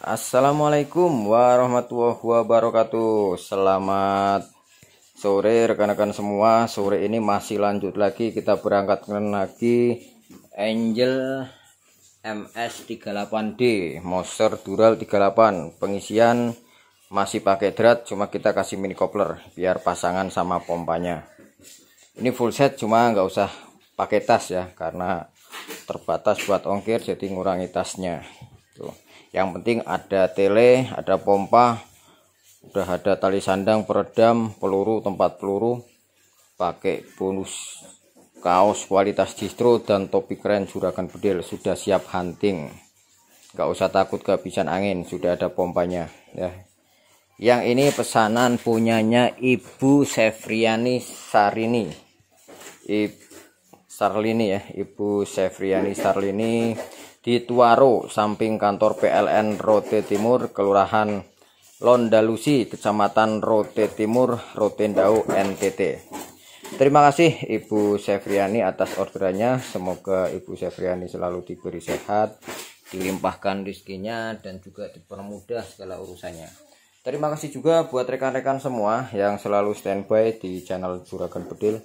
Assalamualaikum warahmatullahi wabarakatuh Selamat sore rekan-rekan semua Sore ini masih lanjut lagi Kita berangkat lagi Angel MS38D Monster Dural 38 Pengisian masih pakai drat Cuma kita kasih mini coupler Biar pasangan sama pompanya Ini full set cuma nggak usah pakai tas ya Karena terbatas buat ongkir jadi ngurangi tasnya tuh gitu. yang penting ada tele ada pompa udah ada tali sandang peredam peluru tempat peluru pakai bonus kaos kualitas distro dan topi keren juragan bedil sudah siap hunting Gak usah takut kehabisan angin sudah ada pompanya ya yang ini pesanan punyanya Ibu Sefriani Sarini Ibu Sarlini ya, Ibu Sefriani Sarlini di Tuaro, samping kantor PLN Rote Timur, Kelurahan Londalusi, Kecamatan Rote Timur, Rotendau, NTT. Terima kasih Ibu Sefriani atas orderannya. Semoga Ibu Sefriani selalu diberi sehat, dilimpahkan rizkinya dan juga dipermudah segala urusannya. Terima kasih juga buat rekan-rekan semua yang selalu standby di channel Juragan Bedil.